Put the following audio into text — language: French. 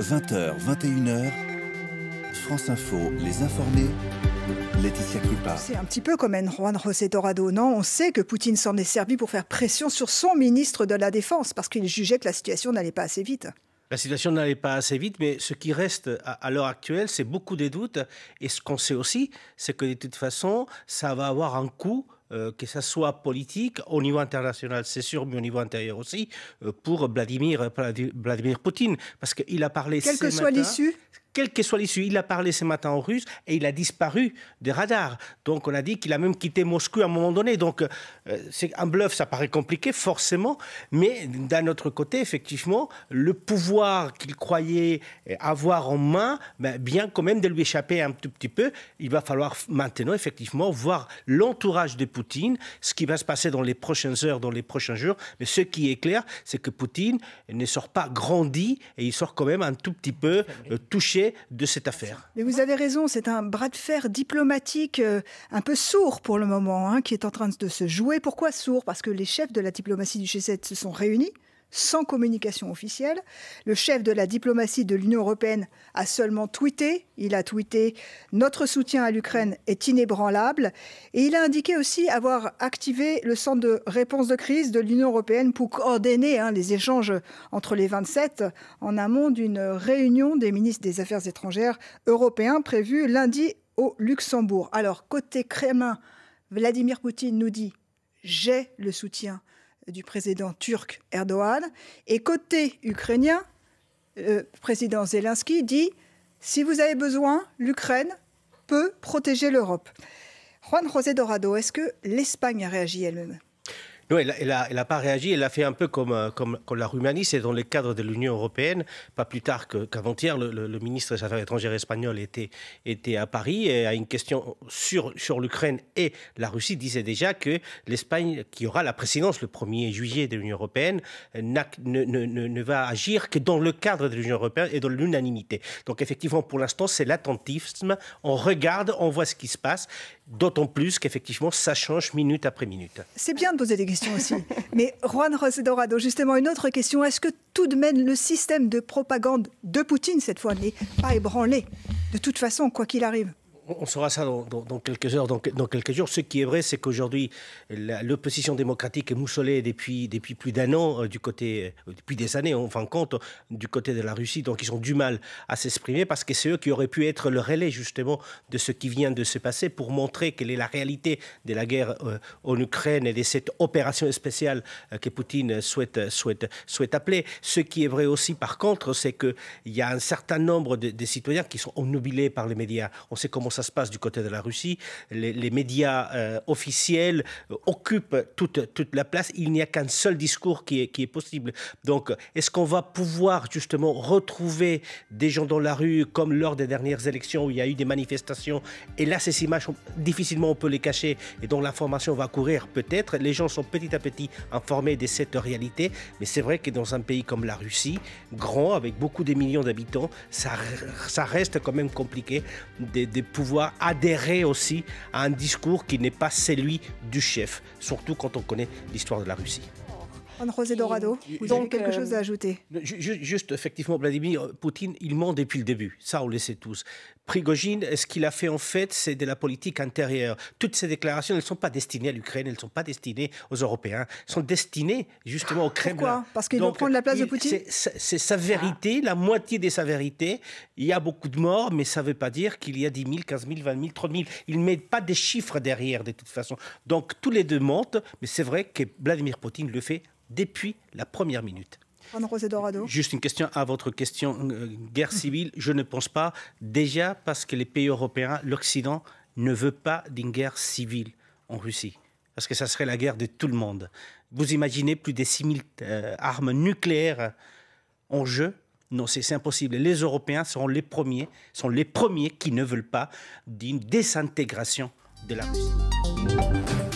20h, 21h, France Info, les informés. Laetitia Krupa. C'est un petit peu comme en Juan José Dorado, non On sait que Poutine s'en est servi pour faire pression sur son ministre de la Défense parce qu'il jugeait que la situation n'allait pas assez vite. La situation n'allait pas assez vite, mais ce qui reste à, l'heure actuelle, c'est beaucoup de doutes. Et ce qu'on sait aussi, c'est que de toute façon, ça va avoir un coût euh, que ça soit politique, au niveau international, c'est sûr, mais au niveau intérieur aussi, euh, pour Vladimir, euh, Vladimir Poutine. Parce qu'il a parlé. Quelle que soit l'issue quelle que soit l'issue. Il a parlé ce matin en russe et il a disparu des radars. Donc on a dit qu'il a même quitté Moscou à un moment donné. Donc euh, c'est un bluff, ça paraît compliqué, forcément. Mais d'un autre côté, effectivement, le pouvoir qu'il croyait avoir en main, ben, bien quand même de lui échapper un tout petit peu, il va falloir maintenant, effectivement, voir l'entourage de Poutine, ce qui va se passer dans les prochaines heures, dans les prochains jours. Mais ce qui est clair, c'est que Poutine ne sort pas grandi et il sort quand même un tout petit peu euh, touché de cette affaire. Mais vous avez raison, c'est un bras de fer diplomatique euh, un peu sourd pour le moment, hein, qui est en train de se jouer. Pourquoi sourd Parce que les chefs de la diplomatie du G7 se sont réunis sans communication officielle. Le chef de la diplomatie de l'Union européenne a seulement tweeté, il a tweeté Notre soutien à l'Ukraine est inébranlable et il a indiqué aussi avoir activé le centre de réponse de crise de l'Union européenne pour coordonner hein, les échanges entre les 27 en amont d'une réunion des ministres des Affaires étrangères européens prévue lundi au Luxembourg. Alors côté Kremlin, Vladimir Poutine nous dit J'ai le soutien du président turc Erdogan. Et côté ukrainien, le euh, président Zelensky dit si vous avez besoin, l'Ukraine peut protéger l'Europe. Juan José Dorado, est-ce que l'Espagne a réagi elle-même non, elle n'a pas réagi. Elle a fait un peu euh, comme, comme, la Roumanie. C'est dans le cadre de l'Union européenne. Pas plus tard qu'avant-hier, le, ministre des Affaires étrangères espagnol était, était à Paris et à une question sur, sur l'Ukraine et la Russie disait déjà que l'Espagne, qui aura la présidence le 1er juillet de l'Union européenne, ne, ne, va agir que dans le cadre de l'Union européenne et dans l'unanimité. Donc effectivement, pour l'instant, c'est l'attentisme. On regarde, on voit ce qui se passe. D'autant plus qu'effectivement, ça change minute après minute. C'est bien de poser des questions mais Juan José Dorado, justement, une autre question. Est-ce que tout de même le système de propagande de Poutine, cette fois, n'est pas ébranlé De toute façon, quoi qu'il arrive on saura ça dans, quelques heures, dans, dans, quelques jours. Ce qui est vrai, c'est qu'aujourd'hui, l'opposition démocratique est moussolée depuis, depuis plus d'un an, euh, du côté, euh, depuis des années, on hein, fin compte, du côté de la Russie. Donc, ils ont du mal à s'exprimer parce que c'est eux qui auraient pu être le relais, justement, de ce qui vient de se passer pour montrer quelle est la réalité de la guerre euh, en Ukraine et de cette opération spéciale que Poutine souhaite, souhaite, souhaite appeler. Ce qui est vrai aussi, par contre, c'est qu'il y a un certain nombre de, citoyens qui sont obnubilés par les médias. On sait comment ça ça se passe du côté de la Russie. Les, médias euh, officiels euh, occupent toute, toute la place. Il n'y a qu'un seul discours qui est, qui est possible. Donc, est-ce qu'on va pouvoir justement retrouver des gens dans la rue comme lors des dernières élections où il y a eu des manifestations Et là, ces images, difficilement on peut les cacher et dont l'information va courir peut-être. Les gens sont petit à petit informés de cette réalité. Mais c'est vrai que dans un pays comme la Russie, grand, avec beaucoup de millions d'habitants, ça, ça reste quand même compliqué de, de pouvoir adhérer aussi à un discours qui n'est pas celui du chef, surtout quand on connaît l'histoire de la Russie. Anne Rosé Dorado, vous euh, avez donc, quelque chose à ajouter Juste, effectivement, Vladimir euh, Poutine, il ment depuis le début. Ça, on le sait tous. Prigogine, ce qu'il a fait en fait, c'est de la politique intérieure. Toutes ces déclarations, elles ne sont pas destinées à l'Ukraine, elles ne sont pas destinées aux Européens, elles sont destinées justement au Kremlin. Pourquoi Parce qu'ils vont prendre la place de Poutine C'est sa vérité, la moitié de sa vérité. Il y a beaucoup de morts, mais ça ne veut pas dire qu'il y a 10 000, 15 000, 20 000, 30 000. Il ne met pas des chiffres derrière de toute façon. Donc tous les deux mentent, mais c'est vrai que Vladimir Poutine le fait depuis la première minute. Juste une question à votre question. Euh, guerre mm-hmm. civile, je ne pense pas. Déjà parce que les pays européens, l'Occident, ne veut pas d'une guerre civile en Russie. Parce que ça serait la guerre de tout le monde. Vous imaginez plus de 6000 euh, armes nucléaires en jeu non, c'est impossible. Les Européens seront les premiers, sont les premiers qui ne veulent pas d'une désintégration de la Russie.